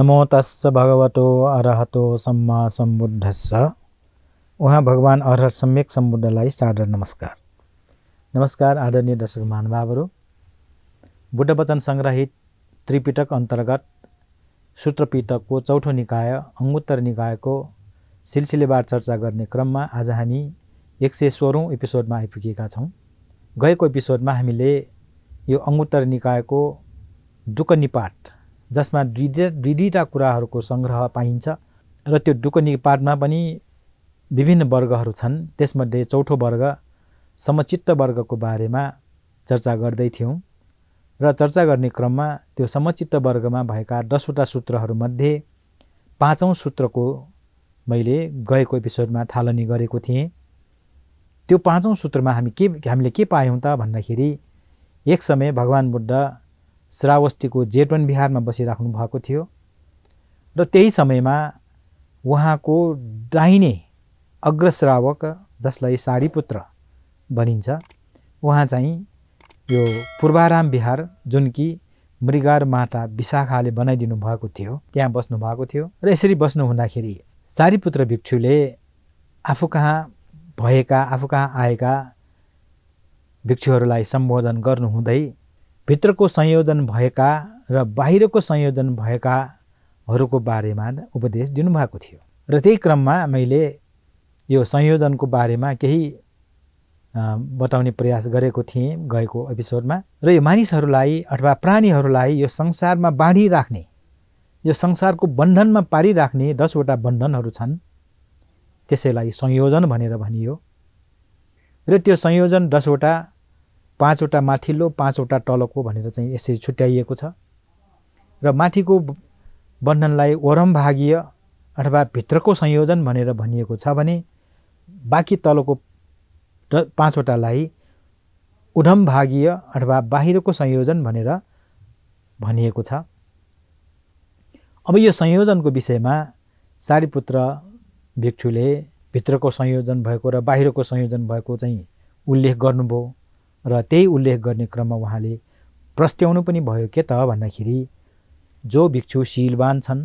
नमो तस्स भगवतो अरहतो सम्मा सम्बुद्धस्स उहाँ भगवान् अरह सम्यक सम्बुद्धलाई सादर नमस्कार नमस्कार आदरणीय दर्शक महानुभावहरू बुद्ध वचन सङ्ग्रहित त्रिपिटक अन्तर्गत सूत्रपिटकको चौथो निकाय अङ्गुत्तर निकायको सिलसिलेवार चर्चा गर्ने क्रममा आज हामी एक सय सोह्रौँ एपिसोडमा आइपुगेका छौँ गएको एपिसोडमा हामीले यो अङ्गुत्तर निकायको दुःख निपाट जसमा दुई दुई दुईवटा कुराहरूको सङ्ग्रह पाइन्छ र त्यो डुको निपातमा पनि विभिन्न वर्गहरू छन् त्यसमध्ये चौथो वर्ग समचित्त वर्गको बारेमा चर्चा गर्दै थियौँ र चर्चा गर्ने क्रममा त्यो समचित्त वर्गमा भएका दसवटा सूत्रहरूमध्ये पाँचौँ सूत्रको मैले गएको एपिसोडमा थालनी गरेको थिएँ त्यो पाँचौँ सूत्रमा हामी के हामीले के पायौँ त भन्दाखेरि एक समय भगवान् बुद्ध श्रावस्तीको जेटवन बिहारमा बसिराख्नु भएको थियो र त्यही समयमा उहाँको दाहिने अग्रश्रावक जसलाई सारीपुत्र भनिन्छ उहाँ चाहिँ यो पूर्वाराम बिहार जुन कि मृगार माता विशाखाले बनाइदिनु भएको थियो त्यहाँ बस्नु भएको थियो र यसरी बस्नु हुँदाखेरि सारीपुत्र भिक्षुले आफू कहाँ भएका आफू कहाँ आएका भिक्षुहरूलाई सम्बोधन गर्नुहुँदै भित्रको संयोजन भएका र बाहिरको संयोजन भएकाहरूको बारेमा उपदेश दिनुभएको थियो र त्यही क्रममा मैले यो संयोजनको बारेमा केही बताउने प्रयास गरेको थिएँ गएको एपिसोडमा र यो मानिसहरूलाई अथवा प्राणीहरूलाई यो संसारमा बाँडिराख्ने यो संसारको बन्धनमा पारिराख्ने दसवटा बन्धनहरू छन् त्यसैलाई संयोजन भनेर भनियो र त्यो संयोजन दसवटा पाँचवटा माथिल्लो पाँचवटा तलको भनेर चाहिँ यसरी छुट्याइएको छ र माथिको बन्धनलाई वरमभागीय अथवा भित्रको संयोजन भनेर भनिएको छ भने बाँकी तलको पाँचवटालाई उधमभागीय अथवा बाहिरको संयोजन भनेर भनिएको छ अब यो संयोजनको विषयमा सारीपुत्र भिक्षुले भित्रको संयोजन भएको र बाहिरको संयोजन भएको चाहिँ उल्लेख गर्नुभयो र त्यही उल्लेख गर्ने क्रममा उहाँले प्रस्ट्याउनु पनि भयो के त भन्दाखेरि जो भिक्षु शीलवान छन्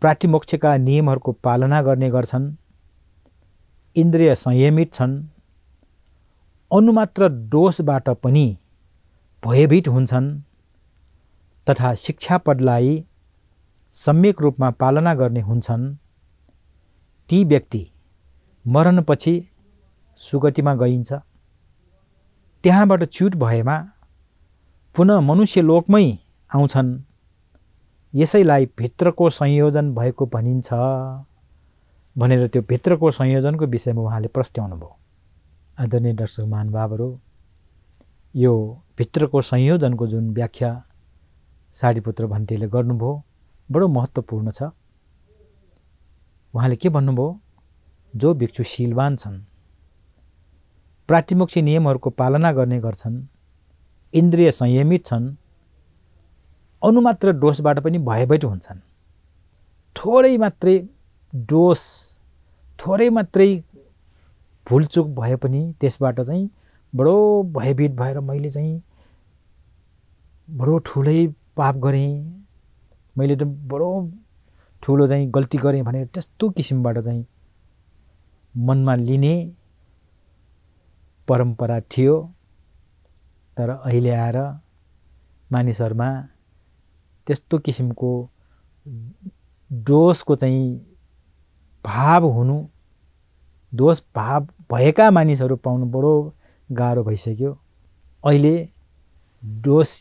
प्राटिमोक्षका नियमहरूको पालना गर्ने गर्छन् इन्द्रिय संयमित छन् अनुमात्र दोषबाट पनि भयभीत हुन्छन् तथा शिक्षापदलाई सम्यक रूपमा पालना गर्ने हुन्छन् ती व्यक्ति मरणपछि सुगतिमा गइन्छ त्यहाँबाट च्युट भएमा पुनः मनुष्य लोकमै आउँछन् यसैलाई भित्रको संयोजन भएको भनिन्छ भनेर त्यो भित्रको संयोजनको विषयमा उहाँले प्रस्ताउनु भयो आदरणीय दर्शक महानुभावहरू यो भित्रको संयोजनको जुन व्याख्या साडीपुत्र भन्टेले गर्नुभयो बडो महत्त्वपूर्ण छ उहाँले के भन्नुभयो जो भिक्षुशीलवान छन् प्राटिमोक्षी नियमहरूको पालना गर्ने गर्छन् इन्द्रिय संयमित छन् अनुमात्र डोसबाट पनि भयभीत हुन्छन् थोरै मात्रै डोस थोरै मात्रै भुलचुक भए पनि त्यसबाट चाहिँ बडो भयभीत भएर मैले चाहिँ बडो ठुलै पाप गरेँ मैले त बडो ठुलो चाहिँ गल्ती गरेँ भनेर त्यस्तो किसिमबाट चाहिँ मनमा लिने परम्परा थियो तर अहिले आएर मानिसहरूमा त्यस्तो किसिमको दोषको चाहिँ भाव हुनु दोष भाव भएका मानिसहरू पाउनु बडो गाह्रो भइसक्यो अहिले दोष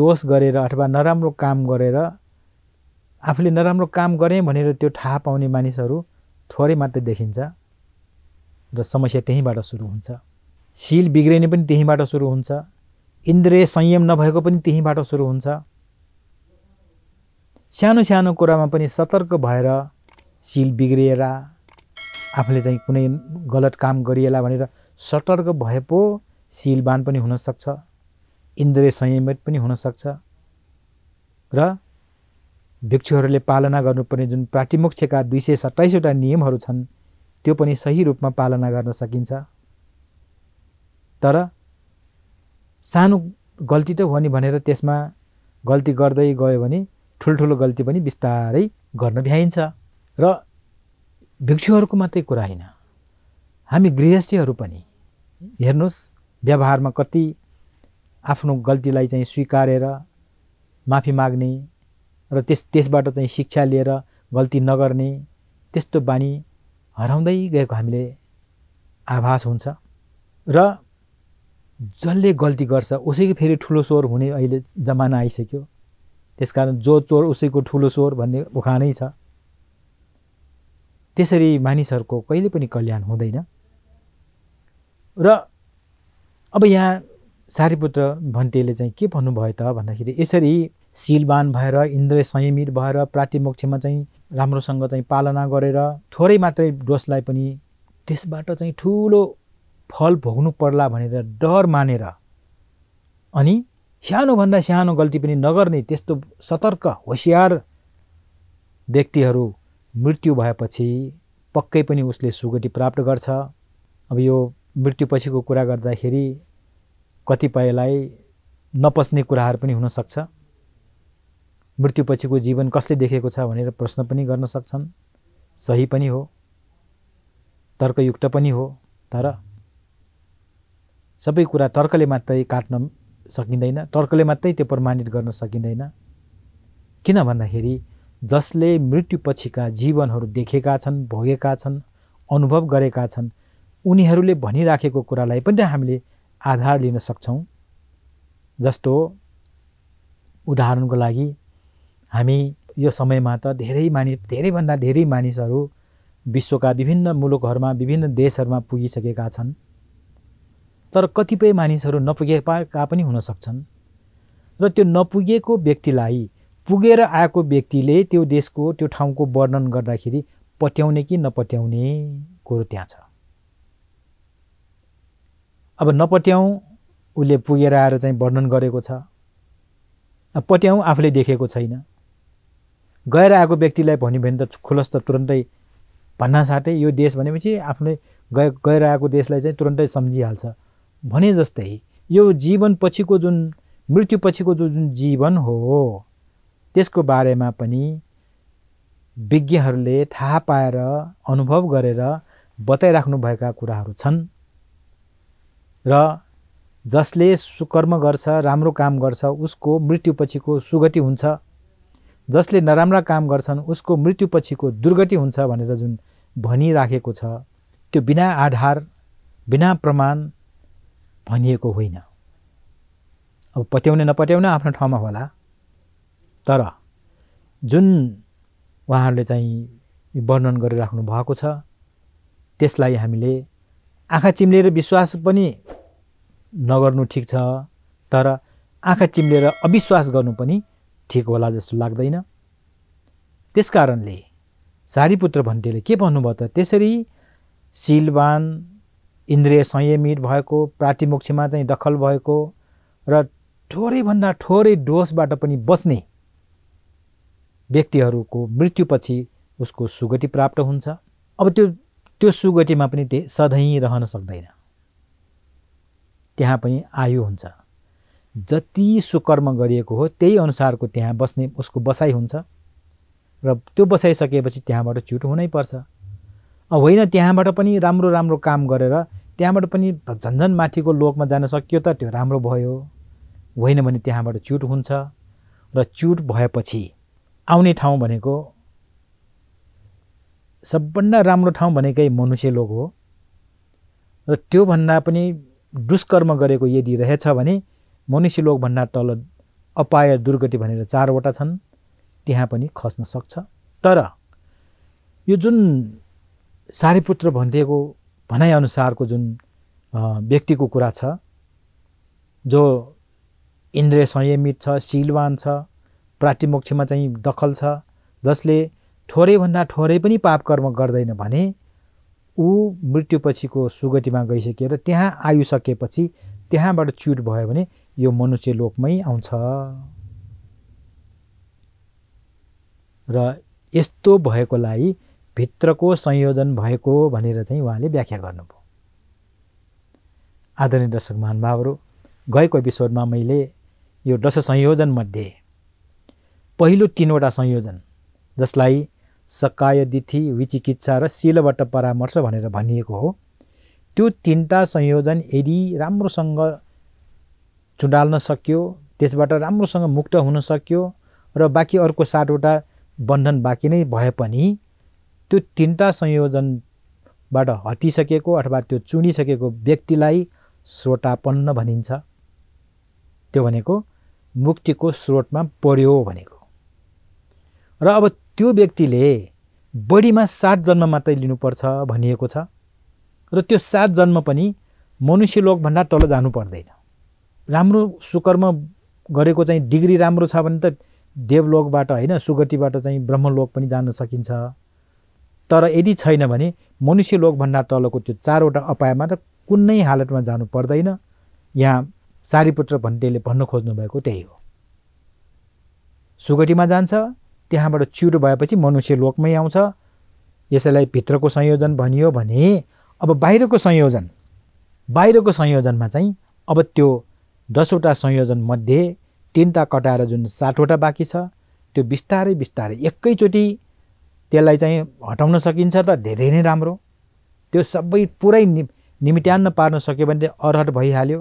दोष गरेर अथवा नराम्रो काम गरेर आफूले नराम्रो काम गरेँ भनेर त्यो थाहा पाउने मानिसहरू थोरै मात्रै देखिन्छ र समस्या त्यहीँबाट सुरु हुन्छ शील बिग्रिने पनि त्यहीँबाट सुरु हुन्छ इन्द्रिय संयम नभएको पनि त्यहीँबाट सुरु हुन्छ सानो सानो कुरामा पनि सतर्क भएर सिल बिग्रिएर आफूले चाहिँ कुनै गलत काम गरिएला भनेर सतर्क भए पो सिलबान पनि हुनसक्छ इन्द्रिय संयमित पनि हुनसक्छ र भिक्षुहरूले पालना गर्नुपर्ने जुन प्राटिमोक्षका दुई सय सत्ताइसवटा नियमहरू छन् त्यो पनि सही रूपमा पालना गर्न सकिन्छ तर सानो गल्ती त हो नि भनेर त्यसमा गल्ती गर्दै गयो भने ठुल्ठुलो गल्ती पनि बिस्तारै गर्न भ्याइन्छ र भिक्षुहरूको मात्रै कुरा होइन हामी गृहस्थीहरू पनि हेर्नुहोस् व्यवहारमा कति आफ्नो गल्तीलाई चाहिँ स्वीकारेर माफी माग्ने र त्यस त्यसबाट चाहिँ शिक्षा लिएर गल्ती नगर्ने त्यस्तो बानी हराउँदै गएको हामीले आभास हुन्छ र जसले गल्ती गर्छ उसैको फेरि ठुलो स्वर हुने अहिले जमाना आइसक्यो त्यस कारण जो चोर उसैको ठुलो स्वर भन्ने उखानै छ त्यसरी मानिसहरूको कहिले पनि कल्याण हुँदैन र अब यहाँ सारीपुत्र भन्टेले चाहिँ के भन्नुभयो त भन्दाखेरि यसरी शिलवान भएर इन्द्र संयमित भएर प्रातिमोक्षमा चाहिँ राम्रोसँग चाहिँ पालना गरेर थोरै मात्रै डोसलाई पनि त्यसबाट चाहिँ ठुलो फल भोग्नु पर्ला भनेर डर मानेर अनि सानोभन्दा सानो गल्ती पनि नगर्ने त्यस्तो सतर्क होसियार व्यक्तिहरू मृत्यु भएपछि पक्कै पनि उसले सुगति प्राप्त गर्छ अब यो मृत्युपछिको कुरा गर्दाखेरि कतिपयलाई नपस्ने कुराहरू पनि हुनसक्छ मृत्युपछिको जीवन कसले देखेको छ भनेर प्रश्न पनि गर्न सक्छन् सही पनि हो तर्कयुक्त पनि हो तर सबै कुरा तर्कले मात्रै काट्न सकिँदैन तर्कले मात्रै त्यो प्रमाणित गर्न सकिँदैन किन भन्दाखेरि जसले मृत्युपछिका जीवनहरू देखेका छन् भोगेका छन् अनुभव गरेका छन् उनीहरूले भनिराखेको कुरालाई पनि हामीले आधार लिन सक्छौँ जस्तो उदाहरणको लागि हामी यो समयमा त धेरै मानिस धेरैभन्दा धेरै मानिसहरू विश्वका विभिन्न मुलुकहरूमा विभिन्न देशहरूमा पुगिसकेका छन् तर कतिपय मानिसहरू नपुगेका पनि हुन सक्छन् र त्यो नपुगेको व्यक्तिलाई पुगेर आएको व्यक्तिले त्यो देशको त्यो ठाउँको वर्णन गर्दाखेरि पट्याउने कि नपट्याउने कुरो त्यहाँ छ अब नपट्याउँ उसले पुगेर आएर चाहिँ वर्णन गरेको छ पट्याउँ आफूले देखेको छैन गएर आएको व्यक्तिलाई भन्यो भने त खुलस त तुरन्तै साटै यो देश भनेपछि आफूले गए गएर आएको देशलाई चाहिँ तुरन्तै सम्झिहाल्छ भने जस्तै यो जीवन पछिको जुन मृत्यु मृत्युपछिको जुन जीवन हो त्यसको बारेमा पनि विज्ञहरूले थाहा पाएर अनुभव गरेर बताइराख्नुभएका कुराहरू छन् र जसले सुकर्म गर्छ राम्रो काम गर्छ उसको मृत्युपछिको सुगति हुन्छ जसले नराम्रा काम गर्छन् उसको मृत्युपछिको दुर्गति हुन्छ भनेर जुन भनिराखेको छ त्यो बिना आधार बिना प्रमाण भनिएको होइन अब पत्याउने नपत्याउने आफ्नो ठाउँमा होला तर जुन उहाँहरूले चाहिँ वर्णन गरिराख्नु भएको छ त्यसलाई हामीले आँखा चिम्लेर विश्वास पनि नगर्नु ठिक छ तर आँखा चिम्लेर अविश्वास गर्नु पनि ठिक होला जस्तो लाग्दैन त्यस कारणले सारीपुत्र भन्टेले के भन्नुभयो त त्यसरी सिलवान इन्द्रिय संयमित भएको प्रातिमोक्षमा चाहिँ दखल भएको र थोरैभन्दा थोरै डोसबाट पनि बस्ने व्यक्तिहरूको मृत्युपछि उसको सुगति प्राप्त हुन्छ अब त्यो त्यो सुगतिमा पनि त्यो सधैँ रहन सक्दैन त्यहाँ पनि आयु हुन्छ जति सुकर्म गरिएको हो त्यही अनुसारको त्यहाँ बस्ने उसको बसाइ हुन्छ र त्यो बसाइसकेपछि त्यहाँबाट च्युट हुनैपर्छ होइन त्यहाँबाट पनि राम्रो राम्रो काम गरेर त्यहाँबाट पनि झन्झन माथिको लोकमा जान सकियो त त्यो राम्रो भयो होइन भने त्यहाँबाट चुट हुन्छ र चुट भएपछि आउने ठाउँ भनेको सबभन्दा राम्रो ठाउँ भनेकै मनुष्य लोक हो र त्योभन्दा पनि दुष्कर्म गरेको यदि रहेछ भने मनुष्य लोकभन्दा तल अपाय दुर्गति भनेर चारवटा छन् त्यहाँ पनि खस्न सक्छ तर यो जुन सारीपुत्र भनिदिएको भनाइअनुसारको जुन व्यक्तिको कुरा छ जो इन्द्रिय संयमित छ शिलवान छ प्राटिमोक्षमा चाहिँ दखल छ जसले थोरैभन्दा थोरै पनि पापकर्म गर्दैन भने ऊ मृत्युपछिको सुगतिमा गइसकेर त्यहाँ आइसकेपछि त्यहाँबाट च्युट भयो भने यो मनुष्य लोकमै आउँछ र यस्तो भएकोलाई भित्रको संयोजन भएको भनेर चाहिँ उहाँले व्याख्या गर्नुभयो आदरणीय दर्शक महानुभावहरू गएको एपिसोडमा मैले यो दश संयोजनमध्ये पहिलो तिनवटा संयोजन जसलाई सकायदिथि विचिकित्सा र शिलबाट परामर्श भनेर भनिएको हो त्यो तिनवटा संयोजन यदि राम्रोसँग चुडाल्न सक्यो त्यसबाट राम्रोसँग मुक्त हुन सक्यो र बाँकी अर्को सातवटा बन्धन बाँकी नै भए पनि त्यो तिनवटा संयोजनबाट हटिसकेको अथवा त्यो चुनिसकेको व्यक्तिलाई श्रोतापन्न भनिन्छ त्यो भनेको मुक्तिको स्रोतमा पर्यो भनेको र अब त्यो व्यक्तिले बढीमा सात जन्म मात्रै लिनुपर्छ भनिएको छ र त्यो सात जन्म पनि मनुष्यलोकभन्दा तल जानु पर्दैन राम्रो सुकर्म गरेको चाहिँ डिग्री राम्रो छ भने त देवलोकबाट होइन सुगतिबाट चाहिँ ब्रह्मलोक पनि जान सकिन्छ तर यदि छैन भने मनुष्य लोकभन्दा तलको त्यो चारवटा अपायमा त कुनै हालतमा जानु पर्दैन यहाँ सारीपुत्र भन्टेले भन्नु खोज्नुभएको त्यही हो सुगटीमा जान्छ त्यहाँबाट चिउरो भएपछि मनुष्य लोकमै आउँछ यसैलाई भित्रको संयोजन भनियो भने अब बाहिरको संयोजन बाहिरको संयोजनमा चाहिँ अब त्यो दसवटा संयोजनमध्ये तिनवटा कटाएर जुन सातवटा बाँकी छ त्यो बिस्तारै बिस्तारै एकैचोटि त्यसलाई चाहिँ हटाउन सकिन्छ त धेरै नै राम्रो त्यो सबै पुरै नि निमिट्यान्न पार्न सक्यो भने अरहट भइहाल्यो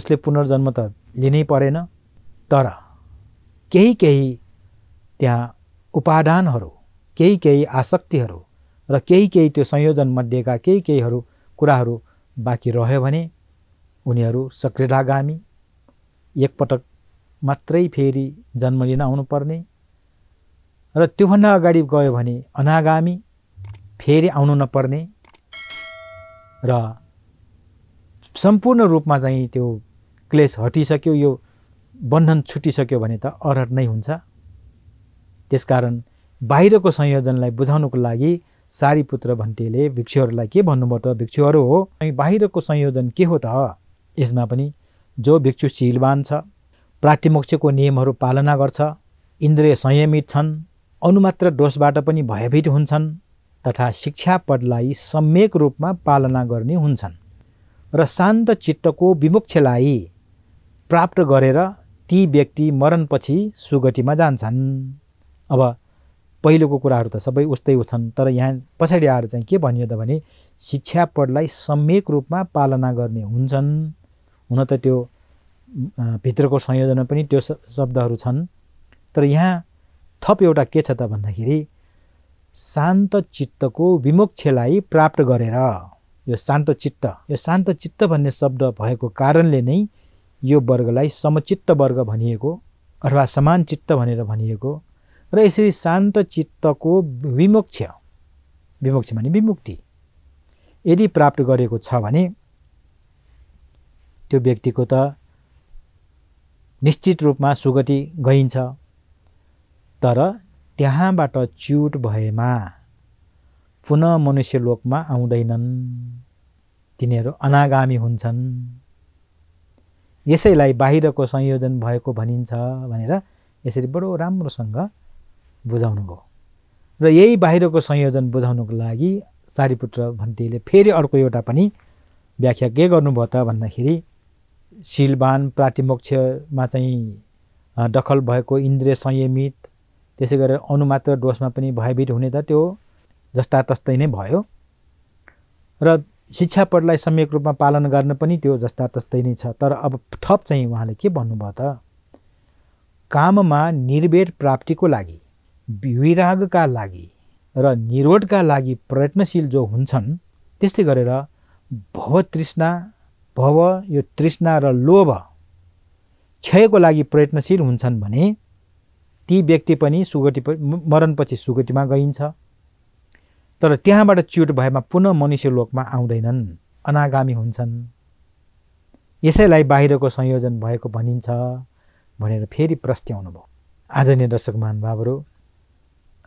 उसले पुनर्जन्म त लिनै परेन तर केही केही त्यहाँ उपादानहरू केही केही आसक्तिहरू र केही केही त्यो संयोजनमध्येका केही केहीहरू कुराहरू बाँकी रह्यो भने उनीहरू सक्रियगामी एकपटक मात्रै फेरि जन्म लिन आउनुपर्ने र त्योभन्दा अगाडि गयो भने अनागामी फेरि आउनु नपर्ने र सम्पूर्ण रूपमा चाहिँ त्यो क्लेस हटिसक्यो यो बन्धन छुटिसक्यो भने त अरहर नै हुन्छ त्यसकारण बाहिरको संयोजनलाई बुझाउनुको लागि सारीपुत्र भन्टेले भिक्षुहरूलाई के भन्नुभयो त भिक्षुहरू हो बाहिरको संयोजन के हो त यसमा पनि जो भिक्षु शीलवान छ प्रातिमोक्षको नियमहरू पालना गर्छ इन्द्रिय संयमित छन् अनुमात्र दोषबाट पनि भयभीत हुन्छन् तथा शिक्षापदलाई सम्यक रूपमा पालना गर्ने हुन्छन् र शान्त चित्तको विमुक्षलाई प्राप्त गरेर ती व्यक्ति मरणपछि सुगतिमा जान्छन् अब पहिलोको कुराहरू त सबै उस्तै उठ्छन् तर यहाँ पछाडि आएर चाहिँ के भनियो त भने शिक्षापदलाई सम्यक रूपमा पालना गर्ने हुन्छन् हुन त त्यो भित्रको संयोजना पनि त्यो शब्दहरू छन् तर यहाँ थप एउटा के छ त भन्दाखेरि शान्त चित्तको विमोक्षलाई प्राप्त गरेर यो शान्त चित्त यो शान्त चित्त भन्ने शब्द भएको कारणले नै यो वर्गलाई समचित्त वर्ग भनिएको अथवा समान चित्त भनेर भनिएको र यसरी शान्त चित्तको विमोक्ष विमोक्ष भने विमुक्ति यदि प्राप्त गरेको छ भने त्यो व्यक्तिको त निश्चित रूपमा सुगति गइन्छ तर त्यहाँबाट च्युट भएमा पुनः मनुष्यलोकमा आउँदैनन् तिनीहरू अनागामी हुन्छन् यसैलाई बाहिरको संयोजन भएको भनिन्छ भनेर यसरी बडो राम्रोसँग बुझाउनुभयो र यही बाहिरको संयोजन बुझाउनुको लागि सारीपुत्र भन्तीले फेरि अर्को एउटा पनि व्याख्या के गर्नुभयो त भन्दाखेरि शिलवान प्रातिमोक्षमा चाहिँ दखल भएको इन्द्रिय संयमित त्यसै गरेर अनुमात्र डोसमा पनि भयभीत हुने त त्यो जस्ता तस्तै नै भयो र शिक्षापटलाई सम्यक रूपमा पालन गर्न पनि त्यो जस्ता तस्तै नै छ तर अब थप चाहिँ उहाँले के भन्नुभयो त काममा निर्वेद प्राप्तिको लागि विरागका लागि र निरोधका लागि प्रयत्नशील जो हुन्छन् त्यस्तै गरेर भव तृष्णा भव यो तृष्णा र लोभ क्षयको लागि प्रयत्नशील हुन्छन् भने ती व्यक्ति पनि सुगति मरणपछि सुगतिमा गइन्छ तर त्यहाँबाट च्युट भएमा पुनः मनुष्य लोकमा आउँदैनन् अनागामी हुन्छन् यसैलाई बाहिरको संयोजन भएको भनिन्छ भनेर फेरि आज नै दर्शक महानुभावहरू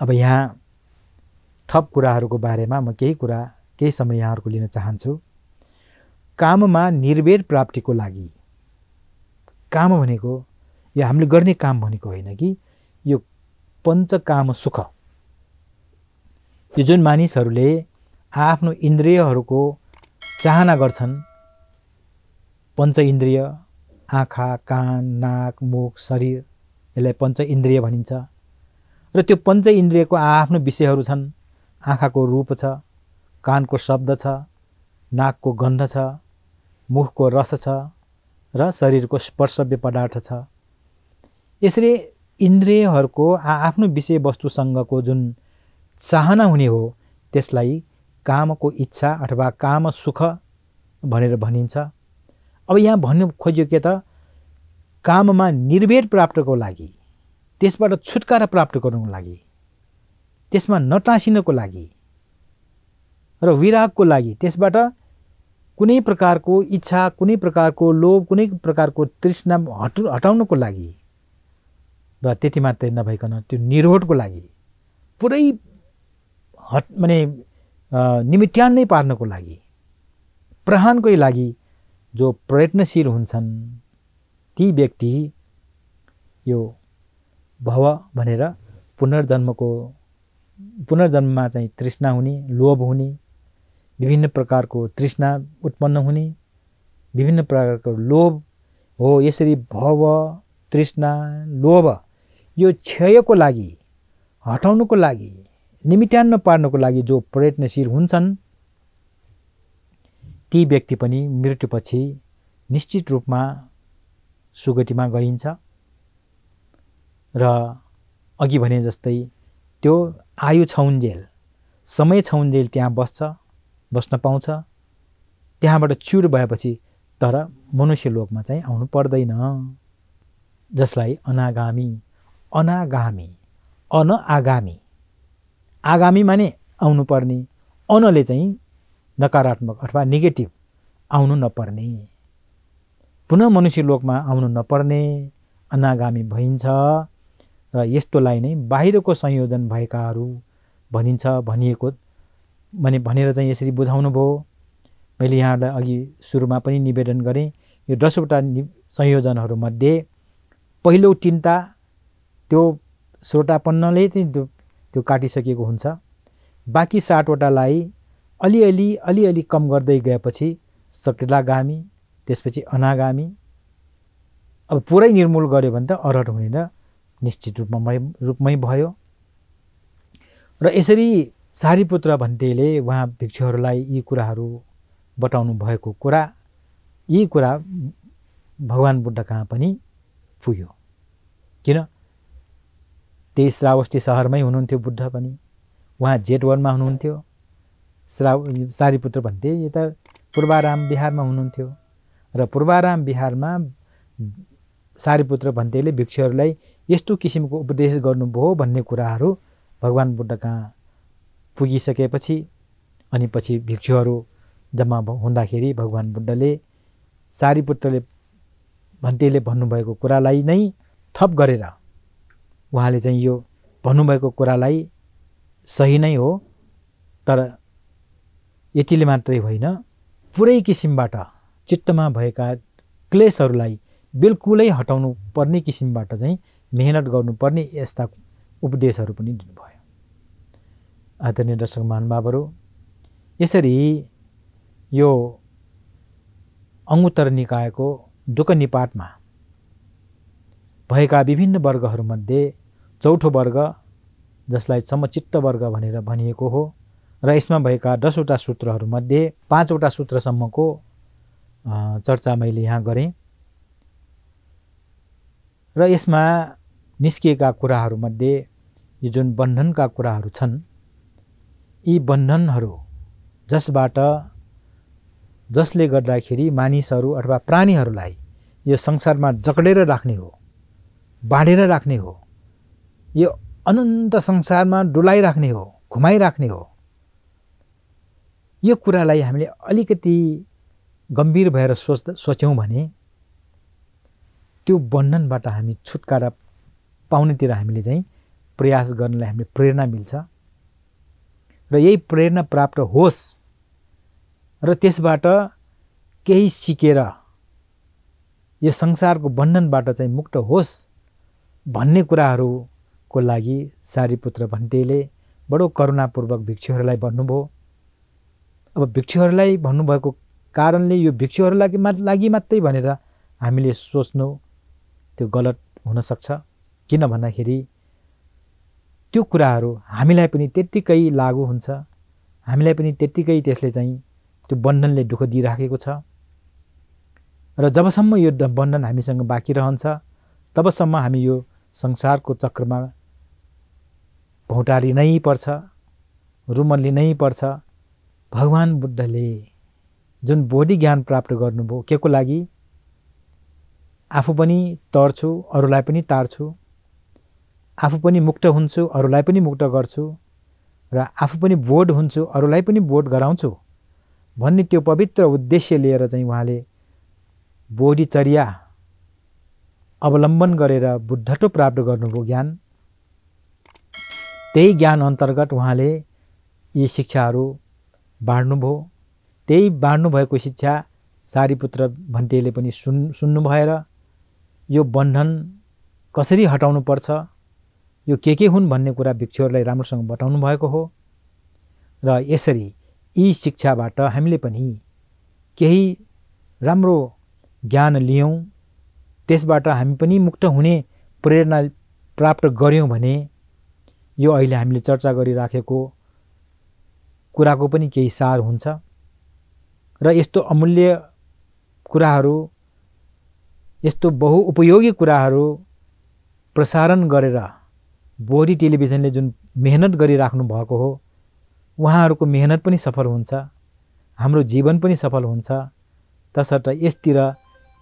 अब यहाँ थप कुराहरूको बारेमा म केही कुरा केही समय यहाँहरूको लिन चाहन्छु काममा निर्वेद प्राप्तिको लागि काम भनेको यो हामीले गर्ने काम भनेको होइन कि पञ्चकाम सुख यो जुन मानिसहरूले आफ्नो इन्द्रियहरूको चाहना गर्छन् पञ्च इन्द्रिय आँखा कान नाक मुख शरीर यसलाई पञ्च इन्द्रिय भनिन्छ र त्यो पञ्च इन्द्रियको आफ्नो विषयहरू छन् आँखाको रूप छ कानको शब्द छ नाकको गन्ध छ मुखको रस छ र शरीरको स्पर्शव्य पदार्थ छ यसरी इन्द्रियहरूको आआफ्नो विषयवस्तुसँगको जुन चाहना हुने हो त्यसलाई कामको इच्छा अथवा काम सुख भनेर भनिन्छ अब यहाँ भन्नु खोज्यो के त काममा निर्भेद प्राप्तको लागि त्यसबाट छुटकारा प्राप्त गर्नुको लागि त्यसमा नटाँसिनको लागि र विरागको लागि त्यसबाट कुनै प्रकारको इच्छा कुनै प्रकारको लोभ कुनै प्रकारको तृष्णा हट हटाउनको लागि र त्यति मात्रै नभइकन त्यो निरोधको लागि पुरै हट माने निमिट्यान नै पार्नको लागि प्रहानकै लागि जो प्रयत्नशील हुन्छन् ती व्यक्ति यो भव भनेर पुनर्जन्मको पुनर्जन्ममा चाहिँ तृष्णा हुने लोभ हुने विभिन्न प्रकारको तृष्णा उत्पन्न हुने विभिन्न प्रकारको लोभ हो यसरी भव तृष्णा लोभ यो क्षयको लागि हटाउनुको लागि निमित्यान्न पार्नुको लागि जो प्रयत्नशील हुन्छन् ती व्यक्ति पनि मृत्युपछि निश्चित रूपमा सुगतिमा गइन्छ र अघि भने जस्तै त्यो आयु छौन्जेल समय छौन्जेल त्यहाँ बस्छ बस्न पाउँछ त्यहाँबाट चुर भएपछि तर मनुष्य लोकमा चाहिँ आउनु पर्दैन जसलाई अनागामी अनागामी अन आगामी आगामी माने आउनुपर्ने अनले चाहिँ नकारात्मक अथवा नेगेटिभ आउनु नपर्ने पुनः मनुष्य लोकमा आउनु नपर्ने अनागामी भइन्छ र यस्तोलाई नै बाहिरको संयोजन भएकाहरू भनिन्छ भनिएको भने भनेर चाहिँ यसरी बुझाउनु भयो मैले यहाँलाई अघि सुरुमा पनि निवेदन गरेँ यो दसवटा नि संयोजनहरूमध्ये पहिलो चिन्ता त्यो सोटापन्नले चाहिँ त्यो काटिसकेको हुन्छ बाँकी सातवटालाई अलिअलि अलिअलि कम गर्दै गएपछि सक्रिलागामी त्यसपछि अनागामी अब पुरै निर्मूल गऱ्यो भने त अरहर हुने निश्चित रूपमा रूपमै भयो र यसरी सारीपुत्र भन्टेले उहाँ भिक्षुहरूलाई यी कुराहरू बताउनु भएको कुरा यी कुरा भगवान् बुद्ध कहाँ पनि पुग्यो किन त्यही श्रावस्ती सहरमै हुनुहुन्थ्यो बुद्ध पनि उहाँ जेट वनमा हुनुहुन्थ्यो श्राव सारीपुत्र भन्थे यता पूर्वाराम बिहारमा हुनुहुन्थ्यो र पूर्वाराम बिहारमा सारीपुत्र भन्थेले भिक्षुहरूलाई यस्तो किसिमको उपदेश गर्नुभयो भन्ने कुराहरू भगवान् बुद्ध कहाँ पुगिसकेपछि अनि पछि भिक्षुहरू जम्मा हुँदाखेरि भगवान् बुद्धले सारीपुत्रले भन्तेले भन्नुभएको कुरालाई नै थप गरेर उहाँले चाहिँ यो भन्नुभएको कुरालाई सही नै हो तर यतिले मात्रै होइन पुरै किसिमबाट चित्तमा भएका क्लेसहरूलाई बिल्कुलै हटाउनु पर्ने किसिमबाट चाहिँ मेहनत गर्नुपर्ने यस्ता उपदेशहरू पनि दिनुभयो आदरणीय दर्शक महानुभावहरू यसरी यो अङ्गुत्तर निकायको दुःख निपातमा भएका विभिन्न वर्गहरूमध्ये चौथो वर्ग जसलाई समचित्त वर्ग भनेर भनिएको हो र यसमा भएका दसवटा सूत्रहरूमध्ये पाँचवटा सूत्रसम्मको चर्चा मैले यहाँ गरेँ र यसमा निस्किएका कुराहरूमध्ये यो जुन बन्धनका कुराहरू छन् यी बन्धनहरू जसबाट जसले गर्दाखेरि मानिसहरू अथवा प्राणीहरूलाई यो संसारमा जकडेर राख्ने हो बाँडेर राख्ने हो यो अनन्त संसारमा डुलाइराख्ने हो घुमाइराख्ने हो यो कुरालाई हामीले अलिकति गम्भीर भएर सोच सोच्यौँ भने त्यो बन्धनबाट हामी छुटकारा पाउनेतिर हामीले चाहिँ प्रयास गर्नलाई हामीले प्रेरणा मिल्छ र यही प्रेरणा प्राप्त होस् र त्यसबाट केही सिकेर यो संसारको बन्धनबाट चाहिँ मुक्त होस् भन्ने कुराहरू को लागि सारीपुत्र भन्तेले बडो करुणापूर्वक भिक्षुहरूलाई भन्नुभयो अब भिक्षुहरूलाई भन्नुभएको कारणले यो भिक्षुहरूलाई लागि मात्रै भनेर हामीले सोच्नु त्यो गलत हुनसक्छ किन भन्दाखेरि त्यो कुराहरू हामीलाई पनि त्यत्तिकै लागु हुन्छ हामीलाई पनि त्यत्तिकै त्यसले चाहिँ त्यो बन्धनले दुःख दिइराखेको छ र जबसम्म यो बन्धन हामीसँग बाँकी रहन्छ तबसम्म हामी यो संसारको चक्रमा भौटा नै पर्छ रुमन नै पर्छ भगवान् बुद्धले जुन बोधि ज्ञान प्राप्त गर्नुभयो के को लागि आफू पनि तर्छु अरूलाई पनि तार्छु आफू पनि मुक्त हुन्छु अरूलाई पनि मुक्त गर्छु र आफू पनि बोध हुन्छु अरूलाई पनि बोध गराउँछु भन्ने त्यो पवित्र उद्देश्य लिएर चाहिँ उहाँले बोधिचर्या अवलम्बन गरेर बुद्धत्व प्राप्त गर्नुभयो ज्ञान त्यही ज्ञान अन्तर्गत उहाँले यी शिक्षाहरू बाँड्नुभयो त्यही बाँड्नुभएको शिक्षा सारीपुत्र भन्टेले पनि सुन् सुन्नु भएर यो बन्धन कसरी हटाउनु पर्छ यो के के हुन् भन्ने कुरा भिक्षुहरूलाई राम्रोसँग बताउनु भएको हो र यसरी यी शिक्षाबाट हामीले पनि केही राम्रो ज्ञान लियौँ त्यसबाट हामी पनि मुक्त हुने प्रेरणा प्राप्त गऱ्यौँ भने यो अहिले हामीले चर्चा गरिराखेको कुराको पनि केही सार हुन्छ र यस्तो अमूल्य कुराहरू यस्तो बहुउपयोगी कुराहरू प्रसारण गरेर बोरी टेलिभिजनले जुन मेहनत गरिराख्नु भएको हो उहाँहरूको मेहनत पनि सफल हुन्छ हाम्रो जीवन पनि सफल हुन्छ तसर्थ यसतिर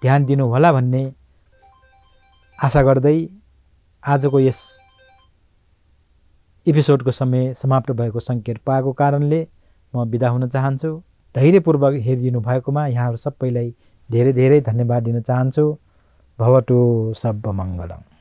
ध्यान दिनुहोला भन्ने आशा गर्दै आजको यस एपिसोडको समय समाप्त भएको सङ्केत पाएको कारणले म बिदा हुन चाहन्छु धैर्यपूर्वक हेरिदिनु भएकोमा यहाँहरू सबैलाई धेरै धेरै धन्यवाद दिन चाहन्छु भवतु सब मङ्गलम